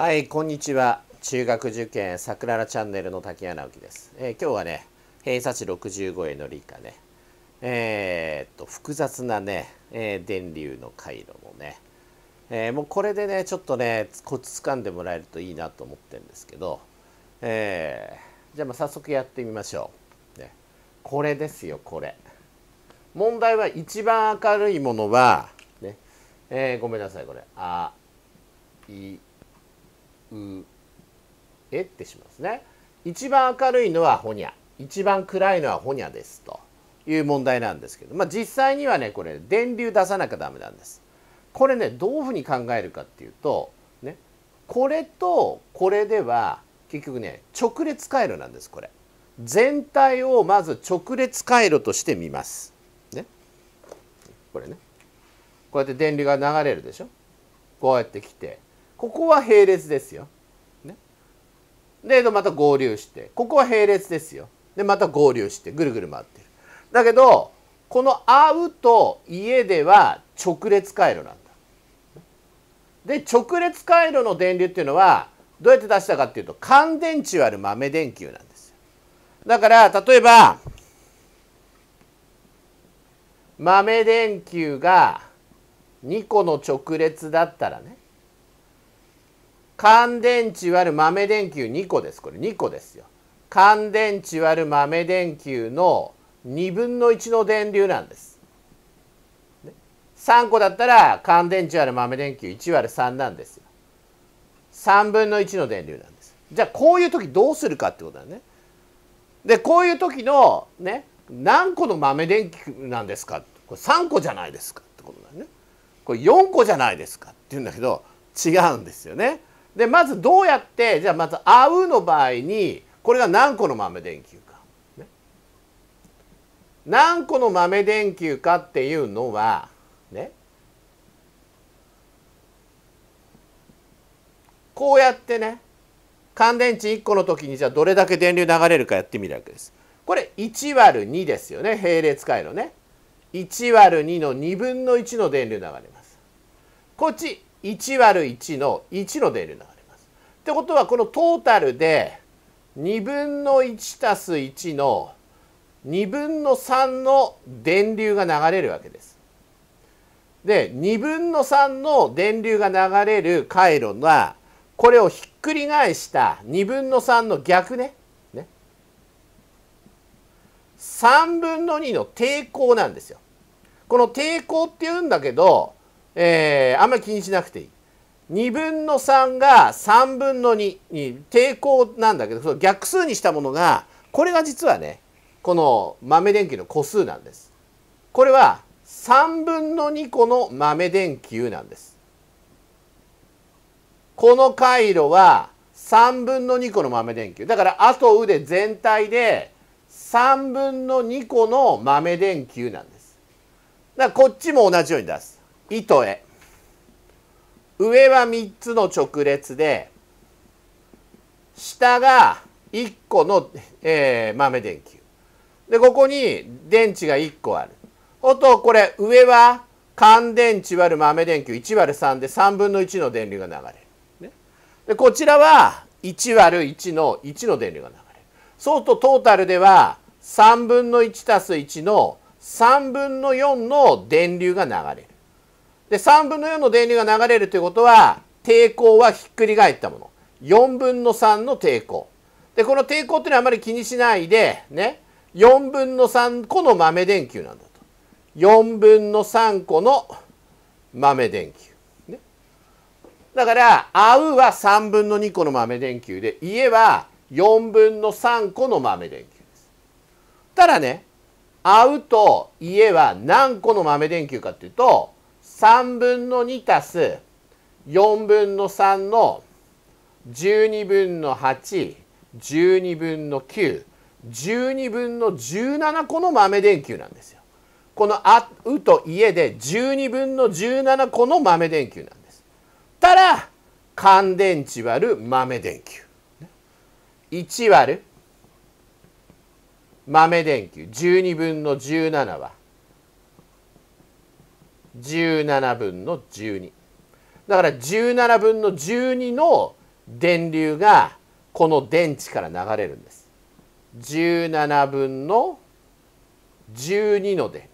はいこんにちは中学受験さくららチャンネルの竹谷直樹です、えー、今日はね偏差値65への理科ねえー、っと複雑なね、えー、電流の回路もね、えもうこれでねちょっとねコツ掴んでもらえるといいなと思ってるんですけど、えじゃあまあ早速やってみましょう、ね、これですよこれ問題は一番明るいものはね、えごめんなさいこれあいうえってしますね一番明るいのはホニャ一番暗いのはホニャですという問題なんですけど、まあ、実際にはねこれ電流出さなきゃダメなんですこれねどういうふうに考えるかっていうと、ね、これとこれでは結局ね直列回路なんですこれ全体をまず直列回路として見ます、ね、これねこうやって電流が流れるでしょこうやって来てここは並列ですよ。ね、でまた合流してここは並列ですよ。でまた合流してぐるぐる回ってる。だけどこの「会う」と「家」では直列回路なんだ。で直列回路の電流っていうのはどうやって出したかっていうと乾電池ある豆電球なんですよ。だから例えば豆電球が2個の直列だったらね乾電池割る豆電球2個です。これ2個ですよ。乾電池割る豆電球の2分の1の電流なんです。3個だったら乾電池割る豆電球1割る3なんですよ。3分の1の電流なんです。じゃあこういう時どうするかってことだね。でこういう時のね何個の豆電球なんですかこれ3個じゃないですかってことだね。これ4個じゃないですかって言うんだけど違うんですよね。でまずどうやってじゃあまず「合う」の場合にこれが何個の豆電球か、ね、何個の豆電球かっていうのはねこうやってね乾電池1個の時にじゃあどれだけ電流流れるかやってみるわけです。これ1割る2ですよね並列回路ね。1割る2の2分の1の電流流れます。こっち1割る1の1の出る流れます。ってことはこのトータルで2分の1たす1の2分の3の電流が流れるわけです。で2分の3の電流が流れる回路はこれをひっくり返した2分の3の逆ねね3分の2の抵抗なんですよ。この抵抗って言うんだけどえー、あんまり気にしなくていい。2分の3が3分の2に抵抗なんだけどその逆数にしたものがこれが実はねこの豆電球の個数なんです。これは3分の2個の豆電球なんです。この回路は3分の2個の豆電球だからあと腕全体で3分の2個の豆電球なんです。だからこっちも同じように出す。糸へ上は3つの直列で下が1個の、えー、豆電球でここに電池が1個あるほとこれ上は乾電池割る豆電球1割る3で3分の1の電流が流れる、ね、でこちらは1割る1の1の電流が流れるそうとトータルでは3分の1たす1の3分の4の電流が流れるで3分の4の電流が流れるということは抵抗はひっくり返ったもの4分の3の抵抗でこの抵抗っていうのはあまり気にしないでね4分の3個の豆電球なんだと4分の3個の豆電球だから、あうは3分の2個の豆電球で、家は4分の3個の豆電球です。ただね、あうと家は何個の豆電球かっていうと、3分の2たす4分の3の12分の812分の912分の17個の豆電球なんですよ。この「あ」「う」と「家で12分の17個の豆電球なんです。たら乾電池割る豆電球。1割る豆電球12分の17は17分の12だから17分の12の電流がこの電池から流れるんです17分の12の電流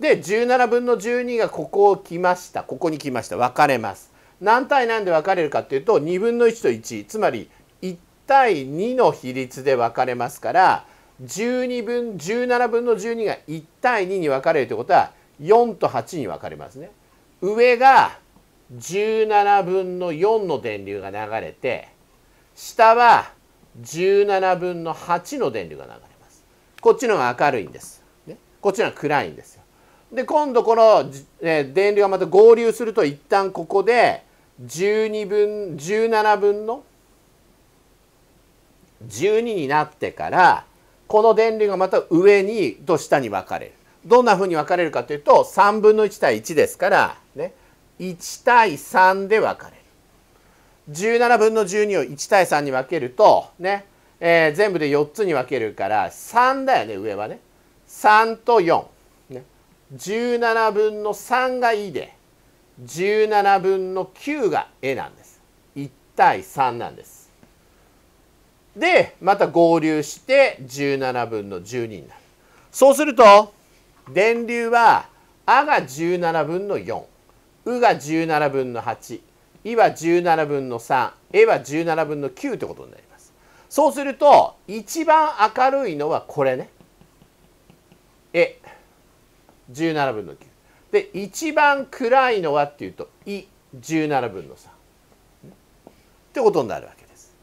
で17分の12がここを来ましたここに来ました分かれます何対何で分かれるかっていうと2分の1と1つまり1対2の比率で分かれますから12分17分の12が1対2に分かれるということは4と8に分かれますね。上が17分の4の電流が流れて下は17分の8の電流が流れます。こっちのが明るいんです。ね、こっちのが暗いんですよ。で今度この、え電流がまた合流すると一旦ここで12分17分の12になってからこの電流がまた上にと下に分かれる。どんなふうに分かれるかというと3分の1対1ですから、ね、1対3で分かれる。17分の12を1対3に分けると、ねえー、全部で4つに分けるから3だよね上はね。3と4。ね、17分の3が E で17分の9が A なんです。1対3なんです。でまた合流して17分の12になる。そうすると電流はあが17分の4うが17分の8いは17分の3えは17分の9ってことになりますそうすると一番明るいのはこれねえ17分の9で一番暗いのはっていうとい17分の3ってことになるわけです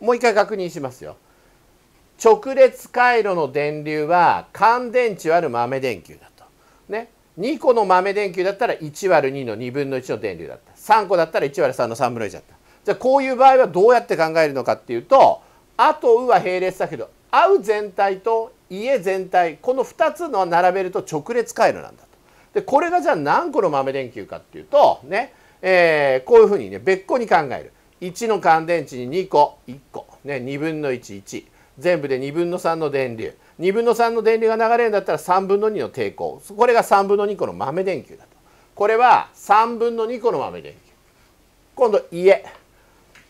もう一回確認しますよ直列回路の電流は乾電池割る豆電球だと。ね。2個の豆電球だったら1割る2の2分の1の電流だった。3個だったら1割る3の3分の1だった。じゃあこういう場合はどうやって考えるのかっていうと、あとうは並列だけど、合う全体と家全体、この2つの並べると直列回路なんだと。で、これがじゃあ何個の豆電球かっていうと、ね、えー、こういうふうにね、別個に考える。1の乾電池に2個、1個、ね、2分の1、1。全部で2分の3の電流2分の3の電流が流れるんだったら3分の2の抵抗これが3分の2個の豆電球だとこれは3分の2個の豆電球今度家、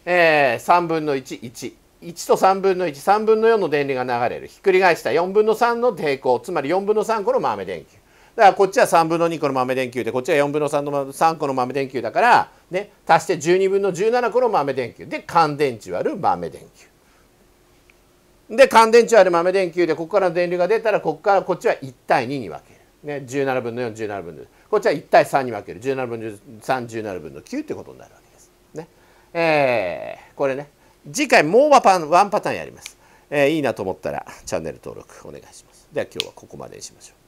えー、3分の1 1 1と3分の13分の4の電流が流れるひっくり返した4分の3の抵抗つまり4分の3個の豆電球だからこっちは3分の2個の豆電球でこっちは4分の3の3個の豆電球だから、ね、足して12分の17個の豆電球で乾電池割る豆電球で乾電池ある豆電球でここから電流が出たらここからこっちは1対2に分ける、ね、17分の417分のこっちは1対3に分ける17分の317分の9ってことになるわけです。ねえー、これね次回もうワパンワンパターンやります。えー、いいなと思ったらチャンネル登録お願いします。では今日はここまでにしましょう。